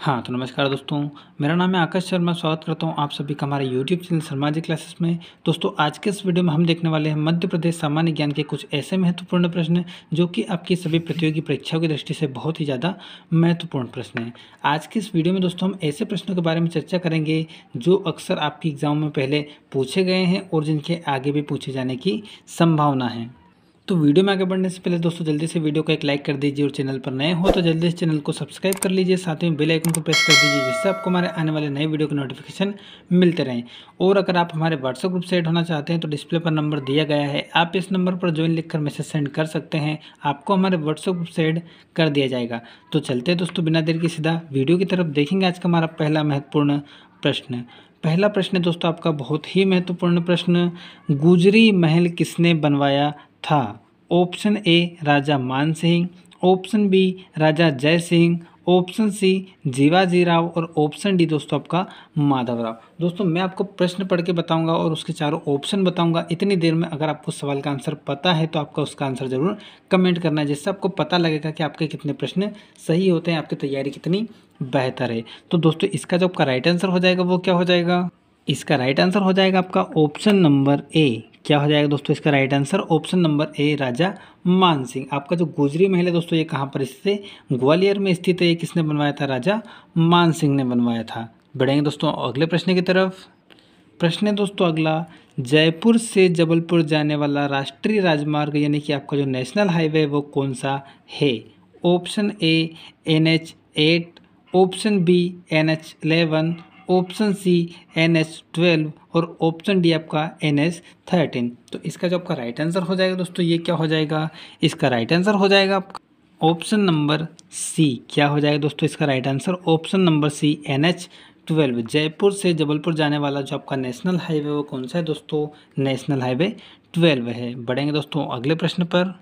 हाँ तो नमस्कार दोस्तों मेरा नाम है आकाश शर्मा स्वागत करता हूँ आप सभी का हमारे YouTube channel Sharma ji classes में दोस्तों आज के इस वीडियो में हम देखने वाले हैं मध्य प्रदेश सामान्य ज्ञान के कुछ ऐसे महत्वपूर्ण प्रश्न जो कि आपकी सभी प्रतियोगी परीक्षाओं की दृष्टि से बहुत ही ज़्यादा महत्वपूर्ण प्रश्न है आज के इस वीडियो में दोस्तों हम ऐसे प्रश्नों के बारे में चर्चा करेंगे जो अक्सर आपकी एग्जाम में पहले पूछे गए हैं और जिनके आगे भी पूछे जाने की संभावना है तो वीडियो में आगे बढ़ने से पहले दोस्तों जल्दी से वीडियो को एक लाइक कर दीजिए और चैनल पर नए हो तो जल्दी से चैनल को सब्सक्राइब कर लीजिए साथ में बेल आइकन को प्रेस कर दीजिए जिससे आपको हमारे आने वाले नए वीडियो के नोटिफिकेशन मिलते रहें और अगर आप हमारे व्हाट्सएप ग्रुप से ऐड होना चाहते हैं तो डिस्प्ले पर नंबर दिया गया है आप इस नंबर पर ज्वाइन कर मैसेज सेंड कर सकते हैं आपको हमारे व्हाट्सएप ग्रुप से एड कर दिया जाएगा तो चलते हैं दोस्तों बिना देर के सीधा वीडियो की तरफ देखेंगे आज का हमारा पहला महत्वपूर्ण प्रश्न पहला प्रश्न दोस्तों आपका बहुत ही महत्वपूर्ण प्रश्न गुजरी महल किसने बनवाया था option A Raja Man Singh option B Raja Jai Singh option C Jiwaji Rao और ऑप्शन डी दोस्तों आपका माधव राव दोस्तों मैं आपको प्रश्न पढ़ के बताऊंगा और उसके चारों ऑप्शन बताऊंगा इतनी देर में अगर आपको सवाल का आंसर पता है तो आपका उसका आंसर ज़रूर कमेंट करना है जिससे आपको पता लगेगा कि आपके कितने प्रश्न सही होते हैं आपकी तैयारी कितनी बेहतर है तो दोस्तों इसका जो आपका राइट आंसर हो जाएगा वो क्या हो जाएगा इसका राइट आंसर हो जाएगा आपका ऑप्शन नंबर ए क्या हो जाएगा दोस्तों इसका right answer option number A Raja Man Singh आपका जो गोजरी महल है दोस्तों ये कहाँ पर स्थित है ग्वालियर में स्थित है ये किसने बनवाया था राजा मान सिंह ने बनवाया था बढ़ेंगे दोस्तों अगले प्रश्न की तरफ प्रश्न है दोस्तों अगला जयपुर से जबलपुर जाने वाला राष्ट्रीय राजमार्ग यानी कि आपका जो नेशनल हाईवे वो कौन सा है option A N H eight option B N H option C N S twelve और ऑप्शन डी आपका एन एस थर्टीन तो इसका जो आपका राइट आंसर हो जाएगा दोस्तों ये क्या हो जाएगा इसका राइट आंसर हो जाएगा आपका ऑप्शन नंबर सी क्या हो जाएगा दोस्तों इसका right answer option number C N H twelve Jaipur से जबलपुर जाने वाला जो आपका नेशनल हाईवे वो कौन सा है दोस्तों नेशनल हाईवे ट्वेल्व है बढ़ेंगे दोस्तों अगले प्रश्न पर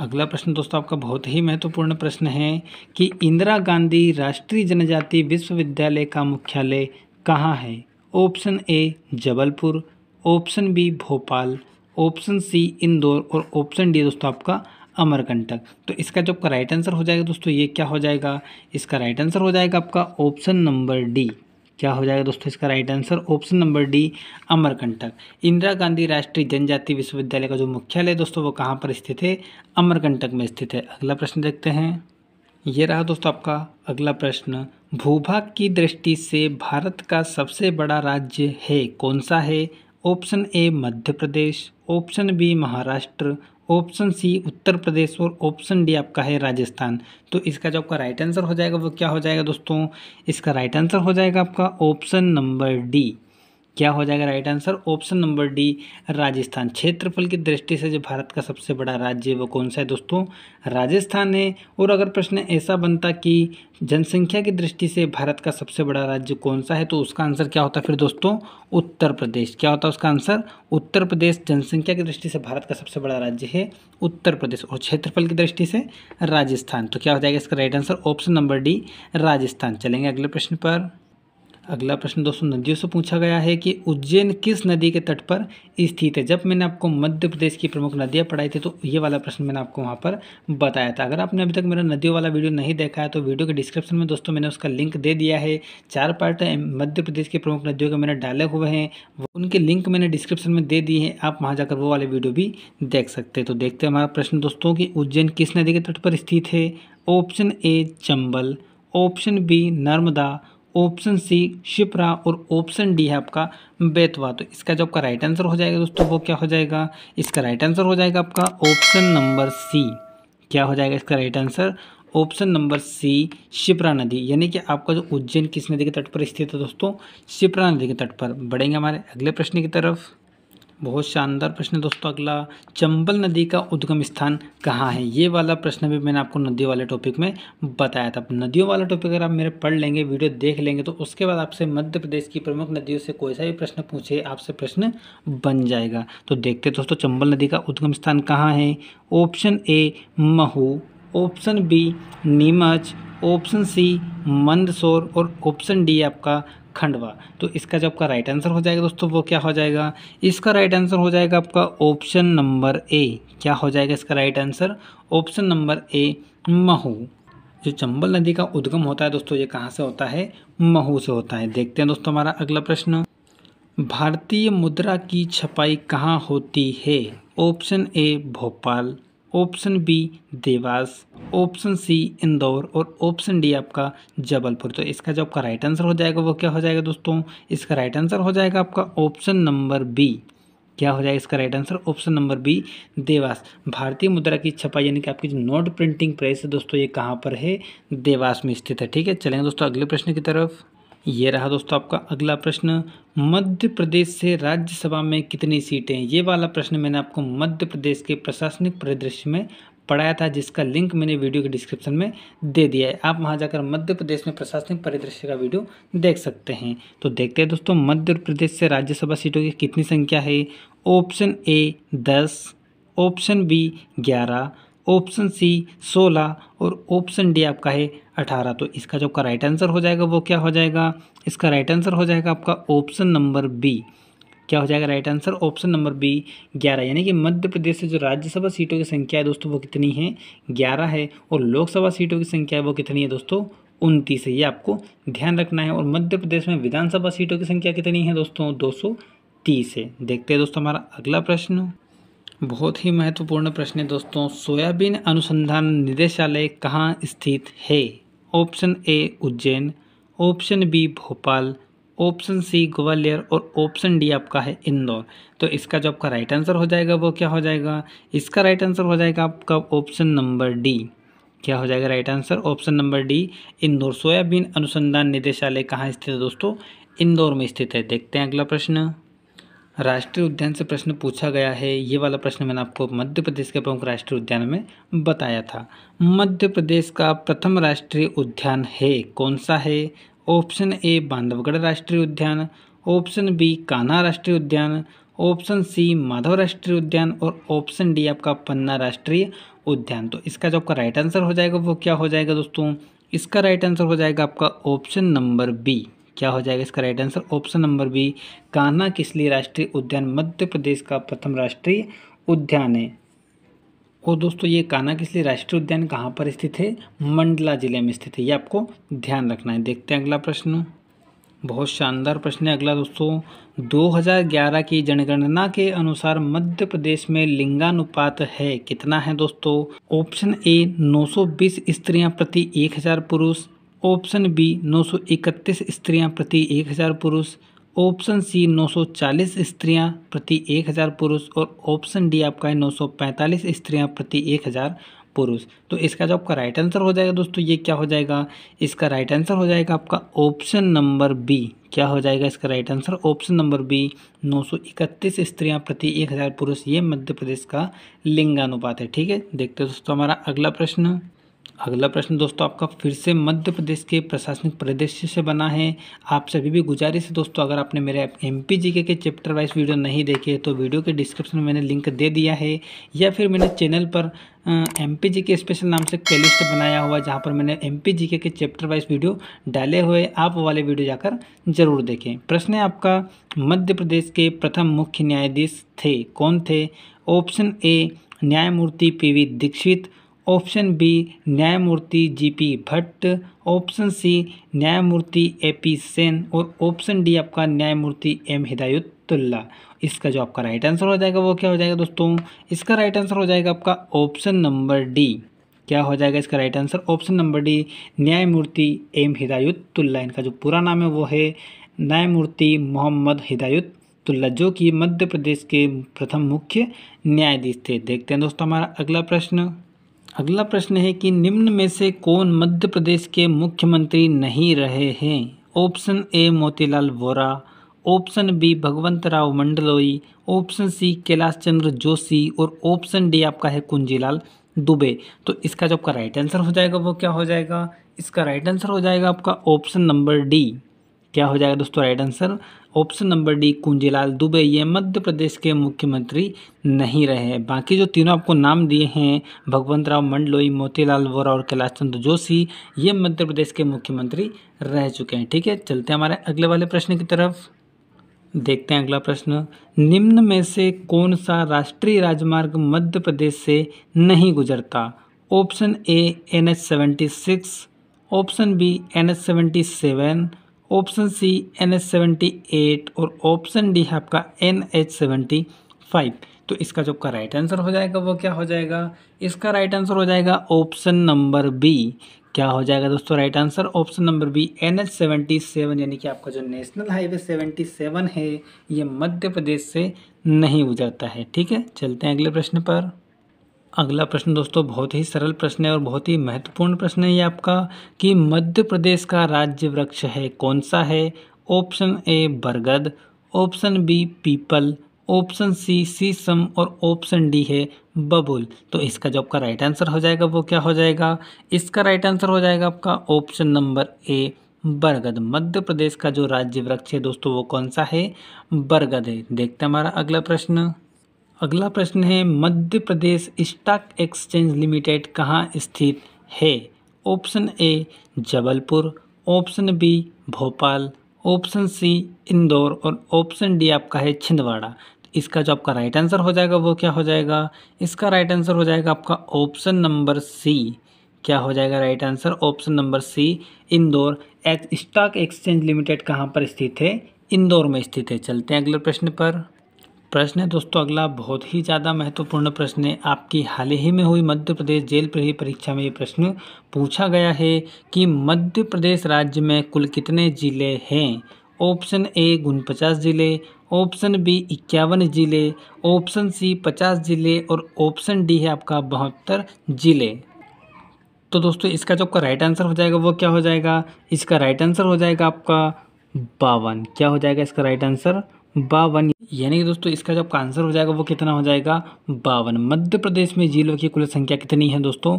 अगला प्रश्न दोस्तों आपका बहुत ही महत्वपूर्ण प्रश्न है कि इंदिरा गांधी राष्ट्रीय जनजाति विश्वविद्यालय का मुख्यालय कहाँ है option A Jabalpur option B Bhopal option C Indore और ऑप्शन डी दोस्तों आपका अमरकंटक तो इसका जो राइट आंसर हो जाएगा दोस्तों ये क्या हो जाएगा इसका राइट आंसर हो जाएगा आपका ऑप्शन नंबर डी क्या हो जाएगा दोस्तों इसका right answer option number D Amarkantak Indira Gandhi Rashtriya Janjati विश्वविद्यालय का जो मुख्यालय दोस्तों वो कहाँ पर स्थित है अमरकंटक में स्थित है अगला प्रश्न देखते हैं ये रहा दोस्तों आपका अगला प्रश्न भूभाग की दृष्टि से भारत का सबसे बड़ा राज्य है कौन सा है option A Madhya Pradesh option B Maharashtra option C Uttar Pradesh और ऑप्शन डी आपका है राजस्थान तो इसका जो आपका राइट आंसर हो जाएगा वो क्या हो जाएगा दोस्तों इसका राइट आंसर हो जाएगा आपका ऑप्शन नंबर डी क्या हो जाएगा right answer option number D Rajasthan क्षेत्रफल की दृष्टि से जो भारत का सबसे बड़ा राज्य है वो कौन सा है दोस्तों राजस्थान है और अगर प्रश्न ऐसा बनता कि जनसंख्या की दृष्टि से भारत का सबसे बड़ा राज्य कौन सा है तो उसका आंसर क्या होता फिर दोस्तों उत्तर प्रदेश क्या होता उसका आंसर उत्तर प्रदेश जनसंख्या की दृष्टि से भारत का सबसे बड़ा राज्य है उत्तर प्रदेश और क्षेत्रफल की दृष्टि से राजस्थान तो क्या हो जाएगा इसका right answer option number D Rajasthan चलेंगे अगले प्रश्न पर अगला प्रश्न दोस्तों नदियों से पूछा गया है कि उज्जैन किस नदी के तट पर स्थित है जब मैंने आपको मध्य प्रदेश की प्रमुख नदियाँ पढ़ाई थी तो ये वाला प्रश्न मैंने आपको वहाँ पर बताया था अगर आपने अभी तक मेरा नदियों वाला वीडियो नहीं देखा है तो वीडियो के डिस्क्रिप्शन में दोस्तों मैंने उसका लिंक दे दिया है चार पार्ट मध्य प्रदेश की प्रमुख नदियों के मैंने डाले हुए हैं उनके लिंक मैंने डिस्क्रिप्शन में दे दिए हैं आप वहाँ जाकर वो वाले वीडियो भी देख सकते हैं तो देखते हैं हमारा प्रश्न दोस्तों की उज्जैन किस नदी के तट पर स्थित है option A Chambal option B Narmada option C Shipra और ऑप्शन डी है आपका बेतवा तो इसका जो आपका राइट आंसर हो जाएगा दोस्तों वो क्या हो जाएगा इसका राइट आंसर हो जाएगा आपका ऑप्शन नंबर सी क्या हो जाएगा इसका right answer option number C Shipra नदी यानी कि आपका जो उज्जैन किस नदी के तट पर स्थित है दोस्तों शिप्रा नदी के तट पर बढ़ेंगे हमारे अगले प्रश्न की तरफ बहुत शानदार प्रश्न है दोस्तों अगला चंबल नदी का उद्गम स्थान कहाँ है ये वाला प्रश्न भी मैंने आपको नदियों वाले टॉपिक में बताया था नदियों वाला टॉपिक अगर आप मेरे पढ़ लेंगे वीडियो देख लेंगे तो उसके बाद आपसे मध्य प्रदेश की प्रमुख नदियों से कोई सा भी प्रश्न पूछे आपसे प्रश्न बन जाएगा तो देखते दोस्तों चंबल नदी का उद्गम स्थान कहाँ है option A Mhow option B Neemuch option C Mandsaur और ऑप्शन डी आपका खंडवा तो इसका जो आपका राइट आंसर हो जाएगा दोस्तों वो क्या हो जाएगा इसका राइट आंसर हो जाएगा आपका ऑप्शन नंबर ए क्या हो जाएगा इसका right answer option number A Mhow जो चंबल नदी का उद्गम होता है दोस्तों ये कहाँ से होता है महू से होता है देखते हैं दोस्तों हमारा अगला प्रश्न भारतीय मुद्रा की छपाई कहाँ होती है option A Bhopal option B Dewas option C Indore और ऑप्शन डी आपका जबलपुर तो इसका जो आपका राइट आंसर हो जाएगा वो क्या हो जाएगा दोस्तों इसका राइट आंसर हो जाएगा आपका ऑप्शन नंबर बी क्या हो जाएगा इसका right answer option number B Dewas भारतीय मुद्रा की छपाई यानी कि आपकी जो नोट प्रिंटिंग प्रेस है दोस्तों ये कहाँ पर है देवास में स्थित है ठीक है चलेंगे दोस्तों अगले प्रश्न की तरफ ये रहा दोस्तों आपका अगला प्रश्न मध्य प्रदेश से राज्यसभा में कितनी सीटें ये वाला प्रश्न मैंने आपको मध्य प्रदेश के प्रशासनिक परिदृश्य में पढ़ाया था जिसका लिंक मैंने वीडियो के डिस्क्रिप्शन में दे दिया है आप वहाँ जाकर मध्य प्रदेश में प्रशासनिक परिदृश्य का वीडियो देख सकते हैं तो देखते हैं दोस्तों मध्य प्रदेश से राज्यसभा सीटों की कितनी संख्या है ऑप्शन ए दस ऑप्शन बी ग्यारह ऑप्शन सी सोलह और ऑप्शन डी आपका है अठारह तो इसका जो आपका राइट आंसर हो जाएगा वो क्या हो जाएगा इसका राइट आंसर हो जाएगा आपका ऑप्शन नंबर बी क्या हो जाएगा right answer option number B ग्यारह यानी कि मध्य प्रदेश से जो राज्यसभा सीटों की संख्या है दोस्तों वो कितनी है ग्यारह है और लोकसभा सीटों की संख्या है वो कितनी है दोस्तों उनतीस है ये आपको ध्यान रखना है और मध्य प्रदेश में विधानसभा सीटों की संख्या कितनी है दोस्तों दो सौ तीस है देखते हैं दोस्तों हमारा अगला प्रश्न बहुत ही महत्वपूर्ण प्रश्न है दोस्तों सोयाबीन अनुसंधान निदेशालय कहाँ स्थित है option A Ujjain option B Bhopal option C Gwalior और ऑप्शन डी आपका है इंदौर तो इसका जो आपका राइट आंसर हो जाएगा वो क्या हो जाएगा इसका राइट आंसर हो जाएगा आपका ऑप्शन नंबर डी क्या हो जाएगा right answer option number D Indore soybean अनुसंधान निदेशालय कहाँ स्थित है दोस्तों इंदौर में स्थित है देखते हैं अगला प्रश्न राष्ट्रीय उद्यान से प्रश्न पूछा गया है ये वाला प्रश्न मैंने आपको मध्य प्रदेश के प्रमुख राष्ट्रीय उद्यान में बताया था मध्य प्रदेश का प्रथम राष्ट्रीय उद्यान है कौन सा है ऑप्शन ए बांधवगढ़ राष्ट्रीय उद्यान ऑप्शन बी कान्हा राष्ट्रीय उद्यान ऑप्शन सी माधव राष्ट्रीय उद्यान और ऑप्शन डी आपका पन्ना राष्ट्रीय उद्यान तो इसका जो आपका राइट आंसर हो जाएगा वो क्या हो जाएगा दोस्तों इसका राइट आंसर हो जाएगा आपका ऑप्शन नंबर बी क्या हो जाएगा इसका right answer option number B Kanha Kisli राष्ट्रीय उद्यान मध्य प्रदेश का प्रथम राष्ट्रीय उद्यान है और दोस्तों ये कान्हा किसली राष्ट्रीय उद्यान कहाँ पर स्थित है मंडला जिले में स्थित है ये आपको ध्यान रखना है देखते हैं अगला प्रश्न बहुत शानदार प्रश्न है अगला दोस्तों 2011 की जनगणना के अनुसार मध्य प्रदेश में लिंगानुपात है कितना है दोस्तों ऑप्शन ए 920 स्त्रियां प्रति 1000 पुरुष ऑप्शन बी 931 स्त्रियां प्रति 1000 पुरुष ऑप्शन सी 940 स्त्रियां प्रति 1000 पुरुष और ऑप्शन डी आपका है 945 स्त्रियां प्रति 1000 पुरुष तो इसका जो आपका राइट आंसर हो जाएगा दोस्तों ये क्या हो जाएगा इसका राइट आंसर हो जाएगा आपका ऑप्शन नंबर बी क्या हो जाएगा इसका right answer option number B 931 स्त्रियां प्रति 1000 पुरुष ये मध्य प्रदेश का लिंगानुपात है ठीक है देखते हैं दोस्तों हमारा अगला प्रश्न अगला प्रश्न दोस्तों आपका फिर से मध्य प्रदेश के प्रशासनिक प्रदेश से बना है आप सभी भी गुजारिश है दोस्तों अगर आपने मेरे एम पी जी के, चैप्टर वाइज वीडियो नहीं देखे तो वीडियो के डिस्क्रिप्शन में मैंने लिंक दे दिया है या फिर मैंने चैनल पर एम पी जी के स्पेशल नाम से प्लेलिस्ट बनाया हुआ जहाँ पर मैंने एम पी जी के, के चैप्टर वाइज वीडियो डाले हुए आप वाले वीडियो जाकर जरूर देखें प्रश्न है आपका मध्य प्रदेश के प्रथम मुख्य न्यायाधीश थे कौन थे ऑप्शन ए न्यायमूर्ति P V Dikshit option B न्यायमूर्ति G P Bhatt option C न्यायमूर्ति ए पी सेन और ऑप्शन डी आपका न्यायमूर्ति एम हिदायतुल्ला इसका जो आपका राइट आंसर हो जाएगा वो क्या हो जाएगा दोस्तों इसका राइट आंसर हो जाएगा आपका ऑप्शन नंबर डी क्या हो जाएगा इसका right answer option number D न्यायमूर्ति एम हिदायतुल्ला इनका जो पूरा नाम है वो है न्यायमूर्ति मोहम्मद हिदायत तुल्ला जो कि मध्य प्रदेश के प्रथम मुख्य न्यायाधीश थे देखते हैं दोस्तों हमारा अगला प्रश्न अगला प्रश्न है कि निम्न में से कौन मध्य प्रदेश के मुख्यमंत्री नहीं रहे हैं option A Motilal Vora option B Bhagwant Rao Mandloi option C Kailash Chandra Joshi और ऑप्शन डी आपका है कुंजीलाल दुबे तो इसका जो आपका राइट आंसर हो जाएगा वो क्या हो जाएगा इसका राइट आंसर हो जाएगा आपका ऑप्शन नंबर डी क्या हो जाएगा दोस्तों right answer option number D Kunjilal Dubey ये मध्य प्रदेश के मुख्यमंत्री नहीं रहे बाकी जो तीनों आपको नाम दिए हैं भगवंत राव मंडलोई मोतीलाल वोरा और कैलाश चंद्र जोशी ये मध्य प्रदेश के मुख्यमंत्री रह चुके हैं ठीक है चलते हैं हमारे अगले वाले प्रश्न की तरफ देखते हैं अगला प्रश्न निम्न में से कौन सा राष्ट्रीय राजमार्ग मध्य प्रदेश से नहीं गुजरता option A N H seventy six option B N H seventy seven option C N H seventy eight और ऑप्शन डी है आपका एन एच सेवेंटी फाइव तो इसका जो का राइट आंसर हो जाएगा वो क्या हो जाएगा इसका राइट आंसर हो जाएगा ऑप्शन नंबर बी क्या हो जाएगा दोस्तों right answer option number B N H seventy seven यानी कि आपका जो नेशनल हाईवे सेवेंटी सेवन है ये मध्य प्रदेश से नहीं गुजरता है ठीक है चलते हैं अगले प्रश्न पर अगला प्रश्न दोस्तों बहुत ही सरल प्रश्न है और बहुत ही महत्वपूर्ण प्रश्न है ये आपका कि मध्य प्रदेश का राज्य वृक्ष है कौन सा है ऑप्शन ए बरगद ऑप्शन बी पीपल ऑप्शन सी सीसम और ऑप्शन डी है बबुल तो इसका जो आपका राइट आंसर हो जाएगा वो क्या हो जाएगा इसका राइट आंसर हो जाएगा आपका ऑप्शन नंबर ए बरगद मध्य प्रदेश का जो राज्य वृक्ष है दोस्तों वो कौन सा है बरगद है देखते हैं हमारा अगला प्रश्न अगला प्रश्न है Madhya Pradesh stock exchange limited कहाँ स्थित है option A Jabalpur option B Bhopal option C Indore और ऑप्शन डी आपका है छिंदवाड़ा तो इसका जो आपका राइट आंसर हो जाएगा वो क्या हो जाएगा इसका राइट आंसर हो जाएगा आपका ऑप्शन नंबर सी क्या हो जाएगा right answer option number C Indore stock exchange limited कहाँ पर स्थित है इंदौर में स्थित है चलते हैं अगले प्रश्न पर प्रश्न है दोस्तों अगला बहुत ही ज़्यादा महत्वपूर्ण प्रश्न है आपकी हाल ही में हुई मध्य प्रदेश जेल परीक्षा में ये प्रश्न पूछा गया है कि मध्य प्रदेश राज्य में कुल कितने ज़िले हैं ऑप्शन ए उनपचास ज़िले ऑप्शन बी इक्यावन ज़िले ऑप्शन सी पचास ज़िले और ऑप्शन डी है आपका बहत्तर ज़िले तो दोस्तों इसका जो आपका राइट आंसर हो जाएगा वो क्या हो जाएगा इसका राइट आंसर हो जाएगा आपका बावन क्या हो जाएगा इसका राइट आंसर बावन यानी कि दोस्तों इसका जब आंसर हो जाएगा वो कितना हो जाएगा बावन मध्य प्रदेश में जिलों की कुल संख्या कितनी है दोस्तों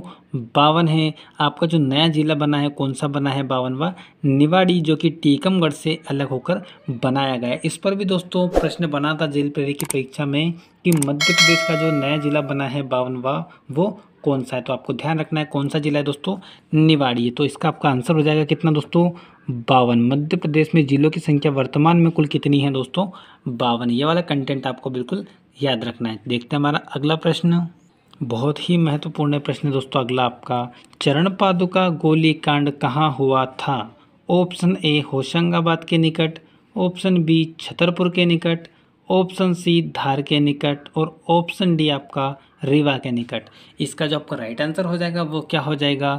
बावन है आपका जो नया जिला बना है कौन सा बना है बावनवा निवाड़ी जो कि टीकमगढ़ से अलग होकर बनाया गया इस पर भी दोस्तों प्रश्न बना था जेल प्रेरी की परीक्षा में कि मध्य प्रदेश का जो नया जिला बना है बावनवा वो कौन सा है तो आपको ध्यान रखना है कौन सा जिला है दोस्तों निवाड़ी है तो इसका आपका आंसर हो जाएगा कितना दोस्तों बावन मध्य प्रदेश में ज़िलों की संख्या वर्तमान में कुल कितनी है दोस्तों बावन ये वाला कंटेंट आपको बिल्कुल याद रखना है देखते हैं हमारा अगला प्रश्न बहुत ही महत्वपूर्ण प्रश्न है दोस्तों अगला आपका चरण पादुका गोली कांड कहाँ हुआ था ऑप्शन ए होशंगाबाद के निकट ऑप्शन बी छतरपुर के निकट ऑप्शन सी धार के निकट और ऑप्शन डी आपका रीवा के निकट इसका जो आपका राइट आंसर हो जाएगा वो क्या हो जाएगा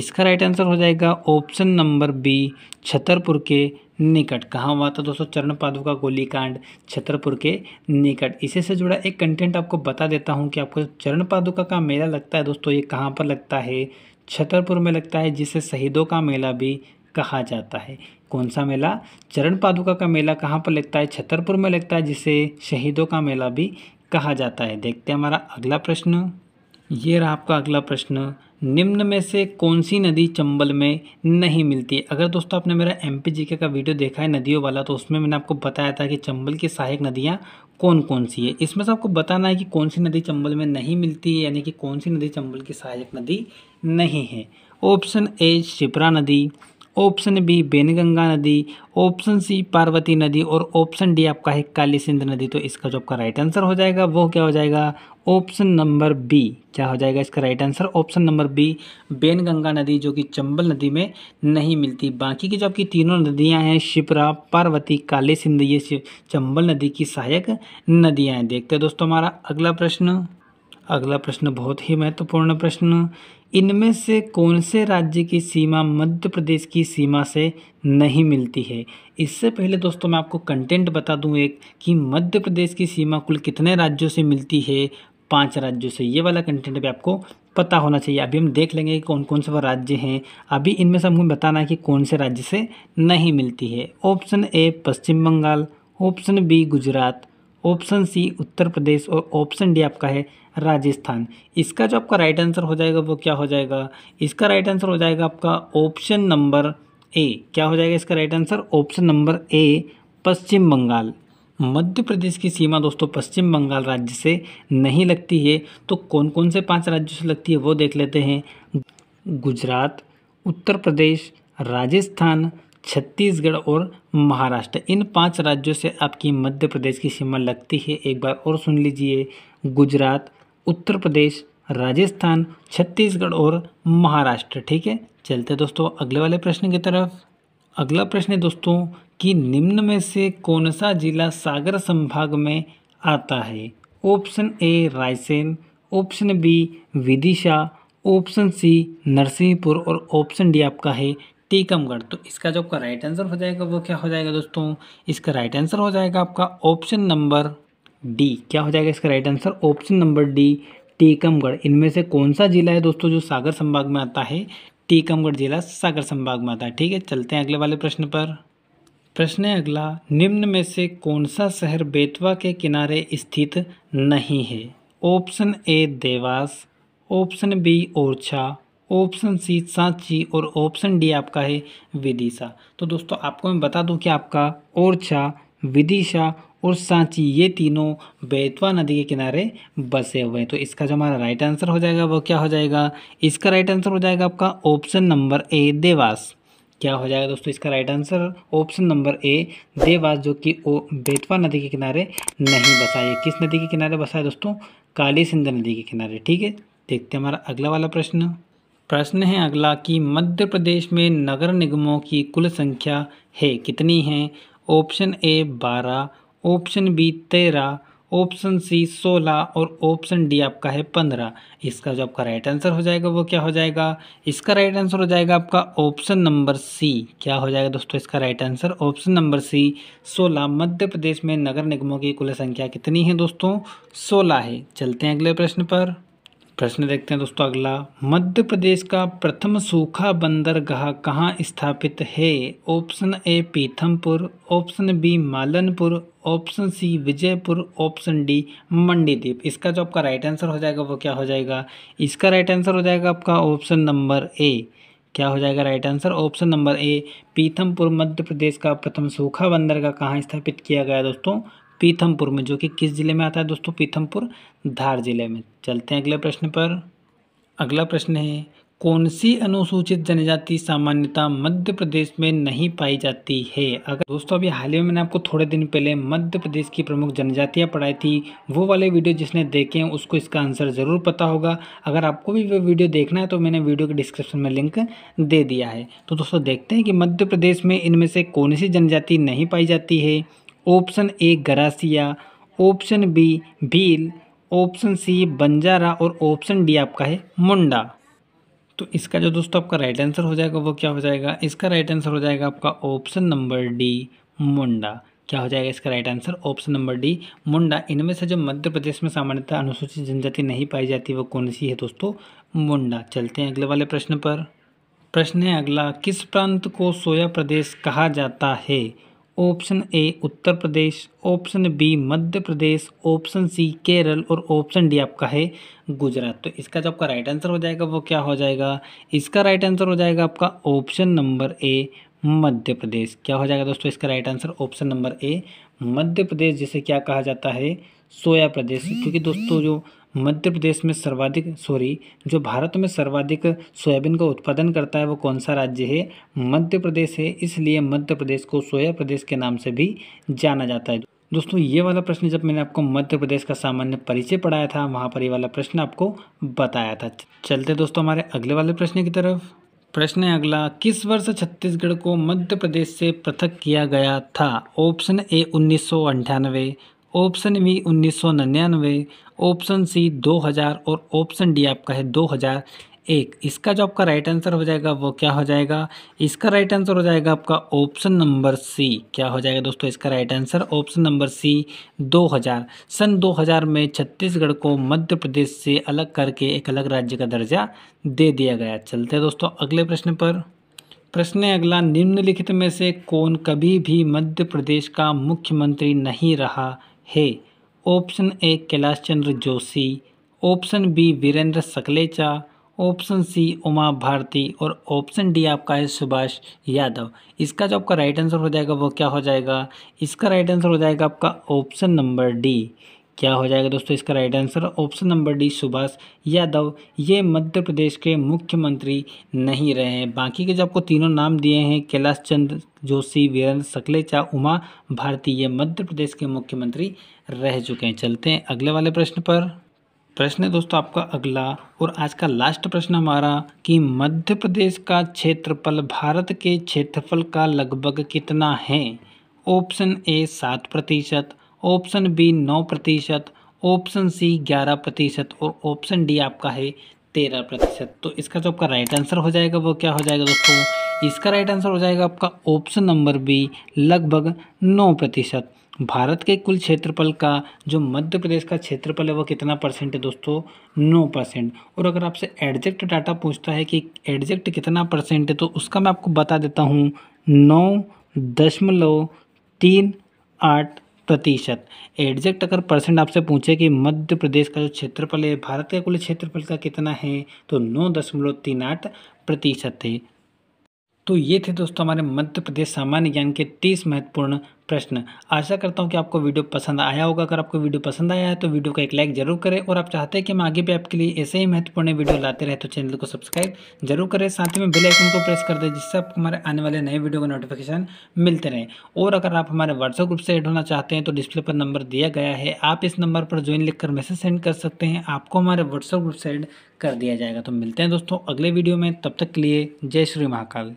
इसका राइट आंसर हो जाएगा ऑप्शन नंबर बी छतरपुर के निकट कहाँ हुआ था दोस्तों चरण पादुका गोलीकांड छतरपुर के निकट इसी से जुड़ा एक कंटेंट आपको बता देता हूँ कि आपको चरण पादुका का मेला लगता है दोस्तों ये कहाँ पर लगता है छतरपुर में लगता है जिसे शहीदों का मेला भी कहा जाता है कौन सा मेला चरण पादुका का मेला कहाँ पर लगता है छतरपुर में लगता है जिसे शहीदों का मेला भी कहा जाता है देखते हैं हमारा अगला प्रश्न ये रहा आपका अगला प्रश्न निम्न में से कौन सी नदी चंबल में नहीं मिलती अगर दोस्तों आपने मेरा एम पी का वीडियो देखा है नदियों वाला तो उसमें मैंने आपको बताया था कि चंबल की सहायक नदियाँ कौन कौन सी है इसमें से आपको बताना है कि कौन सी नदी चंबल में नहीं मिलती है यानी कि कौन सी नदी चंबल की सहायक नदी नहीं है ऑप्शन ए शिप्रा नदी ऑप्शन बी बेनगंगा नदी ऑप्शन सी पार्वती नदी और ऑप्शन डी आपका है काली सिंध नदी तो इसका जो आपका राइट आंसर हो जाएगा वो क्या हो जाएगा ऑप्शन नंबर बी क्या हो जाएगा इसका right answer option number B Wainganga नदी जो कि चंबल नदी में नहीं मिलती बाकी की जो आपकी तीनों नदियां हैं शिप्रा पार्वती काली सिंध ये चंबल नदी की सहायक नदियां हैं देखते हैं दोस्तों हमारा अगला प्रश्न अगला प्रश्न बहुत ही महत्वपूर्ण प्रश्न इनमें से कौन से राज्य की सीमा मध्य प्रदेश की सीमा से नहीं मिलती है इससे पहले दोस्तों मैं आपको कंटेंट बता दूं एक कि मध्य प्रदेश की सीमा कुल कितने राज्यों से मिलती है पांच राज्यों से ये वाला कंटेंट भी आपको पता होना चाहिए अभी हम देख लेंगे कि कौन कौन से वह राज्य हैं अभी इनमें से हमको बताना है कि कौन से राज्य से नहीं मिलती है option A Paschim Bengal option B Gujarat option C Uttar Pradesh और ऑप्शन डी आपका है राजस्थान इसका जो आपका राइट आंसर हो जाएगा वो क्या हो जाएगा इसका राइट आंसर हो जाएगा आपका ऑप्शन नंबर ए क्या हो जाएगा इसका right answer option number A Paschim Bengal Madhya Pradesh की सीमा दोस्तों पश्चिम बंगाल राज्य से नहीं लगती है तो कौन कौन से पांच राज्यों से लगती है वो देख लेते हैं गुजरात उत्तर प्रदेश राजस्थान छत्तीसगढ़ और महाराष्ट्र इन पांच राज्यों से आपकी मध्य प्रदेश की सीमा लगती है एक बार और सुन लीजिए गुजरात उत्तर प्रदेश राजस्थान छत्तीसगढ़ और महाराष्ट्र ठीक है चलते दोस्तों अगले वाले प्रश्न की तरफ अगला प्रश्न है दोस्तों कि निम्न में से कौन सा जिला सागर संभाग में आता है option A Raisen option B Vidisha option C Narsinghpur और ऑप्शन डी आपका है टीकमगढ़ तो इसका जो आपका राइट आंसर हो जाएगा वो क्या हो जाएगा दोस्तों इसका राइट आंसर हो जाएगा आपका ऑप्शन नंबर डी क्या हो जाएगा इसका right answer option number D Tikamgarh इनमें से कौन सा जिला है दोस्तों जो सागर संभाग में आता है टीकमगढ़ जिला सागर संभाग में आता है ठीक है चलते हैं अगले वाले प्रश्न पर प्रश्न है अगला निम्न में से कौन सा शहर बेतवा के किनारे स्थित नहीं है option A Dewas option B Orchha option C Sanchi और ऑप्शन डी आपका है विदिशा तो दोस्तों आपको मैं बता दूं कि आपका ओरछा विदिशा और सांची ये तीनों बेतवा नदी के किनारे बसे हुए हैं तो इसका जो हमारा राइट आंसर हो जाएगा वो क्या हो जाएगा इसका राइट आंसर हो जाएगा आपका ऑप्शन नंबर ए देवास क्या हो जाएगा दोस्तों इसका right answer option number A Dewas जो कि ओ बेतवा नदी के किनारे नहीं बसा है किस नदी के किनारे बसा है दोस्तों काली सिंध नदी के किनारे ठीक है देखते हैं हमारा अगला वाला प्रश्न प्रश्न है अगला कि मध्य प्रदेश में नगर निगमों की कुल संख्या है कितनी है ऑप्शन ए बारह ऑप्शन बी तेरह ऑप्शन सी सोलह और ऑप्शन डी आपका है पंद्रह इसका जो आपका राइट आंसर हो जाएगा वो क्या हो जाएगा इसका राइट आंसर हो जाएगा आपका ऑप्शन नंबर सी क्या हो जाएगा दोस्तों इसका right answer option number C सोलह मध्य प्रदेश में नगर निगमों की कुल संख्या कितनी है दोस्तों सोलह है चलते हैं अगले प्रश्न पर प्रश्न देखते हैं दोस्तों अगला मध्य प्रदेश का प्रथम सूखा बंदरगाह कहाँ स्थापित है option A Pithampur option B Malanpur option C Vijaypur option D Mandideep इसका जो आपका राइट आंसर हो जाएगा वो क्या हो जाएगा इसका राइट आंसर हो जाएगा आपका ऑप्शन नंबर ए क्या हो जाएगा right answer option number A Pithampur Madhya Pradesh का प्रथम सूखा बंदरगाह कहाँ स्थापित किया गया दोस्तों पीथमपुर में जो कि किस जिले में आता है दोस्तों पीथमपुर धार जिले में चलते हैं अगले प्रश्न पर अगला प्रश्न है कौन सी अनुसूचित जनजाति सामान्यता मध्य प्रदेश में नहीं पाई जाती है अगर दोस्तों अभी हाल ही में मैंने आपको थोड़े दिन पहले मध्य प्रदेश की प्रमुख जनजातियां पढ़ाई थी वो वाले वीडियो जिसने देखे हैं उसको इसका आंसर ज़रूर पता होगा अगर आपको भी वो वीडियो देखना है तो मैंने वीडियो के डिस्क्रिप्शन में लिंक दे दिया है तो दोस्तों देखते हैं कि मध्य प्रदेश में इनमें से कौन सी जनजाति नहीं पाई जाती है option A Garasia option B Bhil option C Banjara और ऑप्शन डी आपका है मुंडा तो इसका जो दोस्तों आपका राइट आंसर हो जाएगा वो क्या हो जाएगा इसका राइट आंसर हो जाएगा आपका ऑप्शन नंबर डी मुंडा क्या हो जाएगा इसका right answer option number D Munda इनमें से जो मध्य प्रदेश में सामान्यतः अनुसूचित जनजाति नहीं पाई जाती वो कौन सी है दोस्तों मुंडा चलते हैं अगले वाले प्रश्न पर प्रश्न है अगला किस प्रांत को सोया प्रदेश कहा जाता है option A Uttar Pradesh option B Madhya Pradesh option C Kerala और ऑप्शन डी आपका है गुजरात तो इसका जो आपका राइट आंसर हो जाएगा वो क्या हो जाएगा इसका राइट आंसर हो जाएगा आपका ऑप्शन नंबर ए मध्य प्रदेश क्या हो जाएगा दोस्तों इसका right answer option number A Madhya Pradesh जिसे क्या कहा जाता है सोया प्रदेश क्योंकि दोस्तों जो मध्य प्रदेश में सर्वाधिक सॉरी जो भारत में सर्वाधिक सोयाबीन का उत्पादन करता है वो कौन सा राज्य है मध्य प्रदेश है इसलिए मध्य प्रदेश को सोया प्रदेश के नाम से भी जाना जाता है दोस्तों ये वाला प्रश्न जब मैंने आपको मध्य प्रदेश का सामान्य परिचय पढ़ाया था वहाँ पर ये वाला प्रश्न आपको बताया था चलते दोस्तों हमारे अगले वाले प्रश्न की तरफ प्रश्न है अगला किस वर्ष छत्तीसगढ़ को मध्य प्रदेश से पृथक किया गया था ऑप्शन ए उन्नीस ऑप्शन बी उन्नीस सौ निन्यानवे ऑप्शन सी दो हज़ार और ऑप्शन डी आपका है दो हज़ार एक इसका जो आपका राइट आंसर हो जाएगा वो क्या हो जाएगा इसका राइट आंसर हो जाएगा आपका ऑप्शन नंबर सी क्या हो जाएगा दोस्तों इसका right answer option number C 2000 सन 2000 में छत्तीसगढ़ को मध्य प्रदेश से अलग करके एक अलग राज्य का दर्जा दे दिया गया चलते हैं दोस्तों अगले प्रश्न पर प्रश्न अगला निम्नलिखित में से कौन कभी भी मध्य प्रदेश का मुख्यमंत्री नहीं रहा है option A Kailash Chandra Joshi option B Virendra Sakhlecha option C Uma Bharti और ऑप्शन डी आपका है सुभाष यादव इसका जो आपका राइट आंसर हो जाएगा वो क्या हो जाएगा इसका राइट आंसर हो जाएगा आपका ऑप्शन नंबर डी क्या हो जाएगा दोस्तों इसका right answer option number D Subhash Yadav ये मध्य प्रदेश के मुख्यमंत्री नहीं रहे हैं बाकी के जो आपको तीनों नाम दिए हैं कैलाश चंद्र जोशी वीरेंद्र सकलेचा उमा भारती ये मध्य प्रदेश के मुख्यमंत्री रह चुके हैं चलते हैं अगले वाले प्रश्न पर प्रश्न है दोस्तों आपका अगला और आज का लास्ट प्रश्न हमारा कि मध्य प्रदेश का क्षेत्रफल भारत के क्षेत्रफल का लगभग कितना है ऑप्शन ए सात प्रतिशत ऑप्शन बी नौ प्रतिशत ऑप्शन सी ग्यारह प्रतिशत और ऑप्शन डी आपका है तेरह प्रतिशत तो इसका जो आपका राइट आंसर हो जाएगा वो क्या हो जाएगा दोस्तों इसका राइट आंसर हो जाएगा आपका ऑप्शन नंबर बी लगभग नौ प्रतिशत भारत के कुल क्षेत्रफल का जो मध्य प्रदेश का क्षेत्रफल है वह कितना परसेंट है दोस्तों नौ परसेंट और अगर आपसे एडजेक्ट डाटा पूछता है कि एडजेक्ट कितना परसेंट है तो उसका मैं आपको बता देता हूँ नौ दशमलव तीन आठ प्रतिशत एग्जैक्ट अगर परसेंट आपसे पूछे कि मध्य प्रदेश का जो क्षेत्रफल है भारत का कुल क्षेत्रफल का कितना है तो नौ दशमलव तीन आठ प्रतिशत है तो ये थे दोस्तों हमारे मध्य प्रदेश सामान्य ज्ञान के तीस महत्वपूर्ण प्रश्न आशा करता हूँ कि आपको वीडियो पसंद आया होगा अगर आपको वीडियो पसंद आया है तो वीडियो का एक लाइक जरूर करें और आप चाहते हैं कि हम आगे भी आपके लिए ऐसे ही महत्वपूर्ण वीडियो लाते रहे तो चैनल को सब्सक्राइब जरूर करें साथ ही में बेल आइकन को प्रेस कर दें जिससे आपको हमारे आने वाले नए वीडियो का नोटिफिकेशन मिलते रहे और अगर आप हमारे व्हाट्सएप ग्रुप से एड होना चाहते हैं तो डिस्प्ले पर नंबर दिया गया है आप इस नंबर पर ज्वाइन लिखकर मैसेज सेंड कर सकते हैं आपको हमारे व्हाट्सअप ग्रुप से एड कर दिया जाएगा तो मिलते हैं दोस्तों अगले वीडियो में तब तक के लिए जय श्री महाकाल